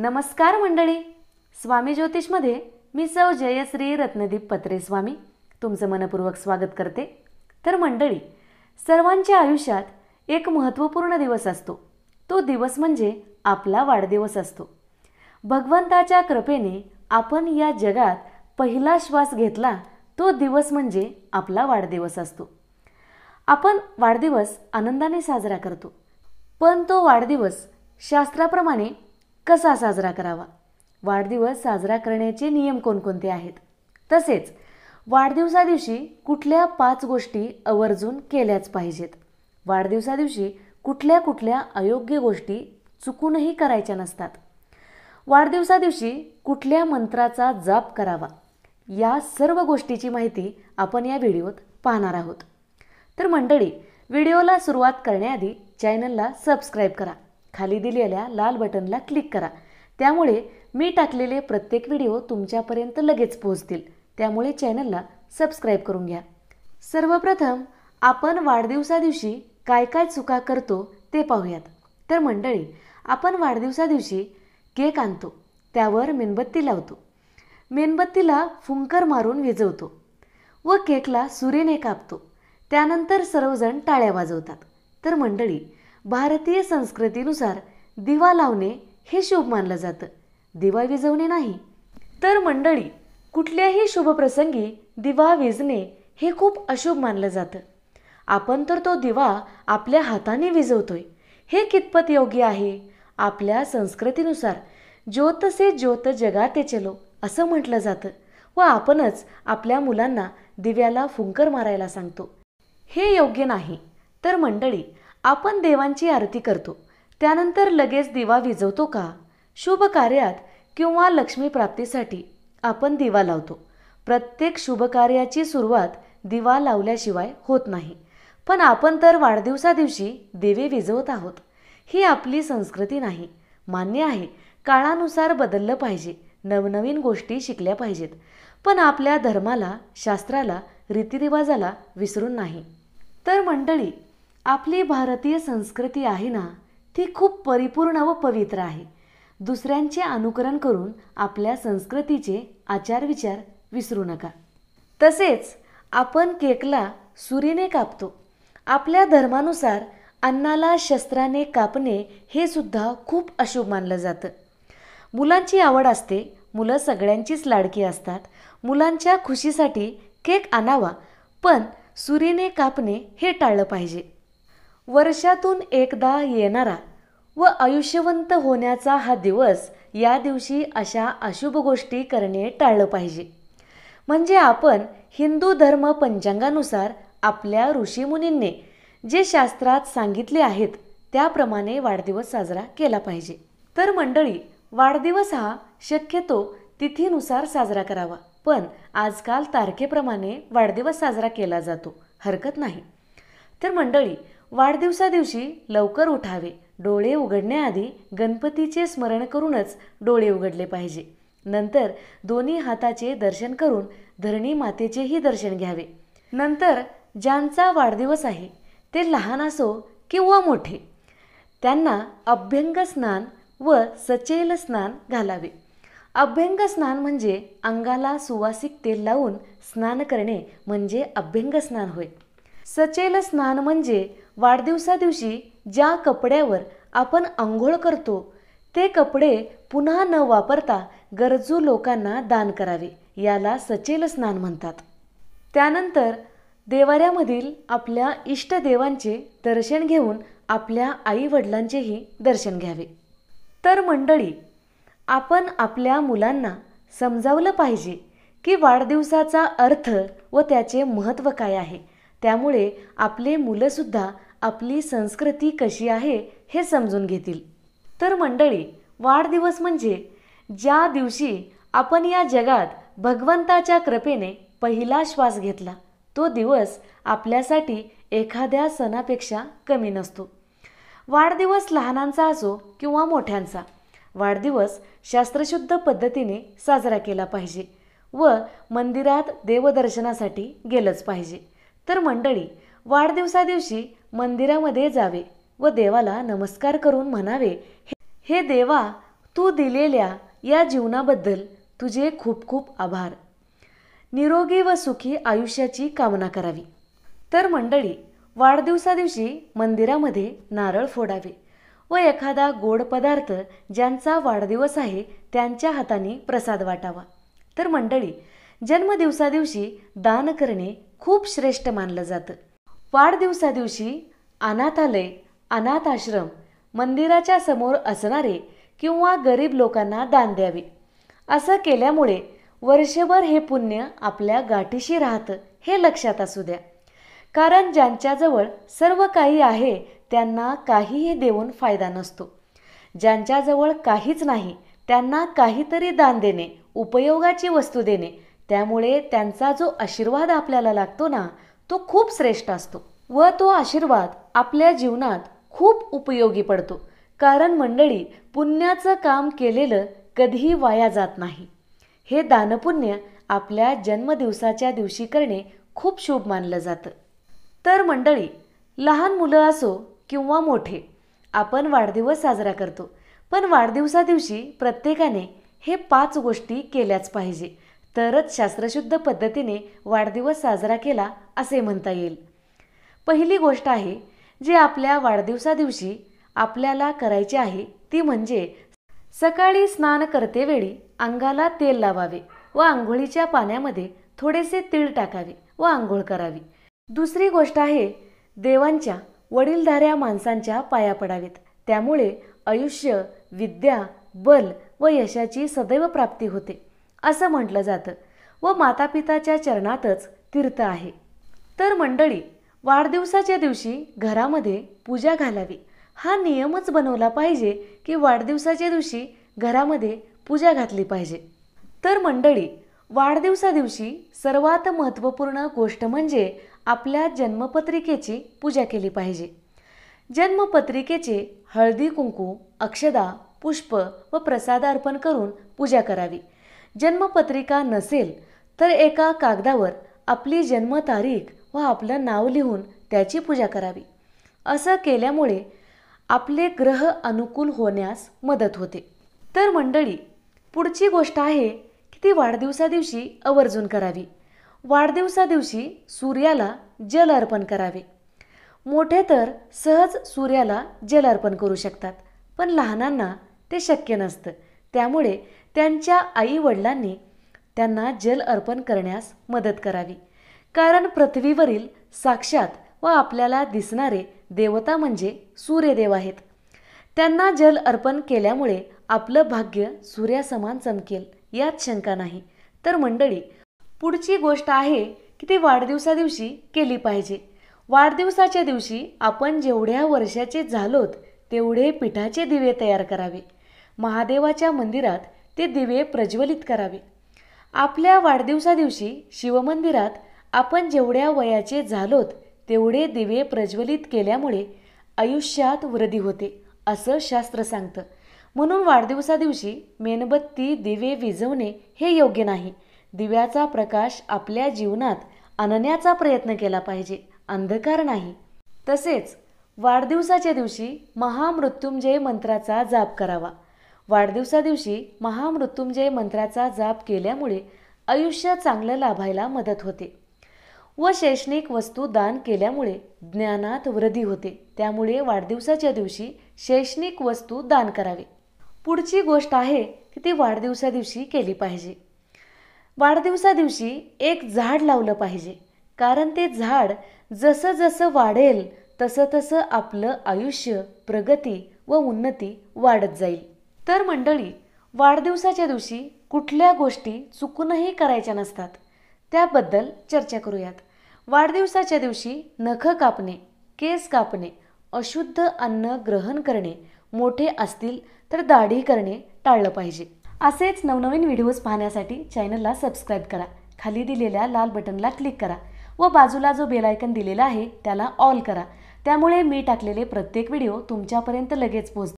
नमस्कार मंडळी स्वामी ज्योतिषमध्ये मी सौ जयश्री रत्नदीप पत्रे स्वामी तुमचं मनपूर्वक स्वागत करते तर मंडळी सर्वांच्या आयुष्यात एक महत्त्वपूर्ण दिवस असतो तो दिवस म्हणजे आपला वाढदिवस असतो भगवंताच्या कृपेने आपण या जगात पहिला श्वास घेतला तो दिवस म्हणजे आपला वाढदिवस असतो आपण वाढदिवस आनंदाने साजरा करतो पण तो वाढदिवस शास्त्राप्रमाणे कसा साजरा करावा वाढदिवस साजरा करण्याचे नियम कोणकोणते आहेत तसेच वाढदिवसा दिवशी कुठल्या पाच गोष्टी आवर्जून केल्याच पाहिजेत वाढदिवसा दिवशी कुठल्या कुठल्या अयोग्य गोष्टी चुकूनही करायच्या नसतात वाढदिवसा दिवशी कुठल्या मंत्राचा जाप करावा या सर्व गोष्टीची माहिती आपण या व्हिडिओत पाहणार आहोत तर मंडळी व्हिडिओला सुरुवात करण्याआधी चॅनलला सबस्क्राईब करा खाली दिलेल्या लाल बटनला क्लिक करा त्यामुळे मी टाकलेले प्रत्येक व्हिडिओ तुमच्यापर्यंत लगेच पोहोचतील त्यामुळे चॅनलला सबस्क्राईब करून घ्या सर्वप्रथम आपण वाढदिवसादिवशी काय काय चुका करतो ते पाहूयात तर मंडळी आपण वाढदिवसादिवशी केक आणतो त्यावर मेणबत्ती लावतो मेणबत्तीला फुंकर मारून विजवतो व केकला सुरेने कापतो त्यानंतर सर्वजण टाळ्या वाजवतात तर मंडळी भारतीय संस्कृतीनुसार दिवा लावणे हे शुभ मानलं जातं दिवा विजवणे नाही तर मंडळी कुठल्याही शुभप्रसंगी दिवा विजणे हे खूप अशुभ मानलं जातं आपण तर तो दिवा आपल्या हाताने विजवतोय हे कितपत योग्य आहे आपल्या संस्कृतीनुसार ज्योत से ज्योत जगाते चलो असं म्हटलं जातं व आपणच आपल्या मुलांना दिव्याला फुंकर मारायला सांगतो हे योग्य नाही तर मंडळी आपण देवांची आरती करतो त्यानंतर लगेच दिवा विजवतो का शुभ कार्यात किंवा लक्ष्मीप्राप्तीसाठी आपण दिवा लावतो प्रत्येक शुभ कार्याची सुरुवात दिवा लावल्याशिवाय होत नाही पण आपण तर वाढदिवसादिवशी दिवे विजवत आहोत ही आपली संस्कृती नाही मान्य आहे काळानुसार बदललं पाहिजे नवनवीन गोष्टी शिकल्या पाहिजेत पण आपल्या धर्माला शास्त्राला रीतिरिवाजाला विसरून नाही तर मंडळी आपली भारतीय संस्कृती आहे ना ती खूप परिपूर्ण व पवित्र आहे दुसऱ्यांचे अनुकरण करून आपल्या संस्कृतीचे आचार विचार विसरू नका तसेच आपण केकला सुरीने कापतो आपल्या धर्मानुसार अन्नाला शस्त्राने कापणे हे सुद्धा खूप अशुभ मानलं जातं मुलांची आवड असते मुलं सगळ्यांचीच लाडकी असतात मुलांच्या खुशीसाठी केक आणावा पण सुरीने कापणे हे टाळलं पाहिजे वर्षातून एकदा येणारा व आयुष्यवंत होण्याचा हा दिवस या दिवशी अशा अशुभ गोष्टी करणे टाळलं पाहिजे म्हणजे आपण हिंदू धर्म पंचांगानुसार आपल्या ऋषीमुनींनी जे शास्त्रात सांगितले आहेत त्याप्रमाणे वाढदिवस साजरा केला पाहिजे तर मंडळी वाढदिवस हा शक्यतो तिथीनुसार साजरा करावा पण आजकाल तारखेप्रमाणे वाढदिवस साजरा केला जातो हरकत नाही तर मंडळी वाढदिवसादिवशी लवकर उठावे डोळे उघडण्याआधी गणपतीचे स्मरण करूनच डोळे उघडले पाहिजे नंतर दोन्ही हाताचे दर्शन करून धरणी मातेचेही दर्शन घ्यावे नंतर ज्यांचा वाढदिवस आहे ते लहान असो किंवा मोठे त्यांना अभ्यंग स्नान व सचेल स्नान घालावे अभ्यंग स्नान म्हणजे अंगाला सुवासिक तेल लावून स्नान करणे म्हणजे अभ्यंग स्नान होय सचेल स्नान म्हणजे वाढदिवसादिवशी ज्या कपड्यावर आपण आंघोळ करतो ते कपडे पुन्हा न वापरता गरजू लोकांना दान करावे याला सचेल स्नान म्हणतात त्यानंतर देवाऱ्यामधील आपल्या इष्टदेवांचे दर्शन घेऊन आपल्या आईवडिलांचेही दर्शन घ्यावे तर मंडळी आपण आपल्या मुलांना समजावलं पाहिजे की वाढदिवसाचा अर्थ व त्याचे महत्त्व काय आहे त्यामुळे आपले मुलंसुद्धा आपली संस्कृती कशी आहे हे समजून घेतील तर मंडळी वाढदिवस म्हणजे ज्या दिवशी आपण या जगात भगवंताच्या कृपेने पहिला श्वास घेतला तो दिवस आपल्यासाठी एखाद्या सणापेक्षा कमी नसतो वाढदिवस लहानांचा असो किंवा मोठ्यांचा वाढदिवस शास्त्रशुद्ध पद्धतीने साजरा केला पाहिजे व मंदिरात देवदर्शनासाठी गेलंच पाहिजे तर मंडळी वाढदिवसादिवशी मंदिरामध्ये जावे व देवाला नमस्कार करून म्हणावे हे देवा तू दिलेल्या या जीवनाबद्दल तुझे खूप खूप आभार निरोगी व सुखी आयुष्याची कामना करावी तर मंडळी वाढदिवसादिवशी मंदिरामध्ये नारळ फोडावे व एखादा गोड पदार्थ ज्यांचा वाढदिवस आहे त्यांच्या हाताने प्रसाद वाटावा तर मंडळी जन्मदिवसादिवशी दान करणे खूप श्रेष्ठ मानलं जातं वाढदिवसादिवशी अनाथालय अनाथ आश्रम मंदिराच्या समोर असणारे किंवा गरीब लोकांना दान द्यावे असं केल्यामुळे वर्षभर हे पुण्य आपल्या गाठीशी राहतं हे लक्षात असू द्या कारण ज्यांच्याजवळ सर्व काही आहे त्यांना काहीही देऊन फायदा नसतो ज्यांच्याजवळ काहीच नाही त्यांना काहीतरी दान देणे उपयोगाची वस्तू देणे त्यामुळे त्यांचा जो आशीर्वाद आपल्याला लागतो ना तो खूप श्रेष्ठ असतो व तो आशीर्वाद आपल्या जीवनात खूप उपयोगी पडतो कारण मंडळी पुण्याचं काम केलेलं कधीही वाया जात नाही हे दानपुण्य आपल्या जन्मदिवसाच्या दिवशी करणे खूप शुभ मानलं जातं तर मंडळी लहान मुलं असो किंवा मोठे आपण वाढदिवस साजरा करतो पण वाढदिवसा दिवशी प्रत्येकाने हे पाच गोष्टी केल्याच पाहिजे तरच शास्त्रशुद्ध पद्धतीने वाढदिवस साजरा केला असे म्हणता येईल पहिली गोष्ट आहे जी आपल्या वाढदिवसादिवशी आपल्याला करायची आहे ती म्हणजे सकाळी स्नान करतेवेळी अंगाला तेल लावावे व आंघोळीच्या पाण्यामध्ये थोडेसे तीळ टाकावे व आंघोळ करावी दुसरी गोष्ट आहे देवांच्या वडीलधाऱ्या माणसांच्या पाया पडावेत त्यामुळे आयुष्य विद्या बल व यशाची सदैव प्राप्ती होते असं म्हटलं जातं व माता पिताच्या चरणातच तीर्थ आहे तर मंडळी वाढदिवसाच्या दिवशी घरामध्ये पूजा घालावी हा नियमच बनवला पाहिजे की वाढदिवसाच्या दिवशी घरामध्ये पूजा घातली पाहिजे तर मंडळी वाढदिवसा दिवशी सर्वात महत्त्वपूर्ण गोष्ट म्हणजे आपल्या जन्मपत्रिकेची पूजा केली पाहिजे जन्मपत्रिकेचे हळदी कुंकू अक्षदा पुष्प व प्रसाद अर्पण करून पूजा करावी जन्मपत्रिका नसेल तर एका कागदावर आपली जन्मतारीख व आपलं नाव लिहून त्याची पूजा करावी असं केल्यामुळे आपले ग्रह अनुकूल होण्यास मदत होते तर मंडळी पुढची गोष्ट आहे की ती वाढदिवसादिवशी आवर्जून करावी वाढदिवसादिवशी सूर्याला जल अर्पण करावे मोठे तर सहज सूर्याला जल अर्पण करू शकतात पण लहानांना ते शक्य नसतं त्यामुळे त्यांच्या आई वडिलांनी त्यांना जल अर्पण करण्यास मदत करावी कारण पृथ्वीवरील साक्षात व आपल्याला दिसणारे देवता म्हणजे सूर्यदेव आहेत त्यांना जल अर्पण केल्यामुळे आपलं भाग्य सूर्यासमान चमकेल यात शंका नाही तर मंडळी पुढची गोष्ट आहे की ती वाढदिवसादिवशी केली पाहिजे वाढदिवसाच्या दिवशी आपण जेवढ्या वर्षाचे झालोत तेवढे पिठाचे दिवे तयार करावे महादेवाच्या मंदिरात ते दिवे प्रज्वलित करावे आपल्या वाढदिवसादिवशी शिवमंदिरात आपण जेवढ्या वयाचे झालोत तेवढे दिवे प्रज्वलित केल्यामुळे आयुष्यात वृद्धी होते असं शास्त्र सांगतं म्हणून वाढदिवसादिवशी मेणबत्ती दिवे विझवणे हे योग्य नाही दिव्याचा प्रकाश आपल्या जीवनात आणण्याचा प्रयत्न केला पाहिजे अंधकार नाही तसेच वाढदिवसाच्या दिवशी महामृत्युंजय मंत्राचा जाप करावा वाढदिवसादिवशी महामृत्युंजय मंत्राचा जाप केल्यामुळे आयुष्य चांगलं लाभायला मदत होते व शैक्षणिक वस्तू दान केल्यामुळे ज्ञानात वृद्धी होते त्यामुळे वाढदिवसाच्या दिवशी शैक्षणिक वस्तू दान करावे पुढची गोष्ट आहे की ती वाढदिवसा दिवशी केली पाहिजे वाढदिवसा दिवशी एक झाड लावलं पाहिजे कारण ते झाड जसं जसं वाढेल तसं तसं आपलं आयुष्य प्रगती व उन्नती वाढत जाईल तर मंडळी वाढदिवसाच्या दिवशी कुठल्या गोष्टी चुकूनही करायच्या नसतात त्याबद्दल चर्चा करूयात वाढदिवसाच्या दिवशी नखं कापणे केस कापणे अशुद्ध अन्न ग्रहण करणे मोठे असतील तर दाढी करणे टाळलं पाहिजे असेच नवनवीन व्हिडिओज पाहण्यासाठी चॅनलला सबस्क्राईब करा खाली दिलेल्या लाल बटनला क्लिक करा व बाजूला जो बेलायकन दिलेला आहे त्याला ऑल करा त्यामुळे मी टाकलेले प्रत्येक व्हिडिओ तुमच्यापर्यंत लगेच पोहोचते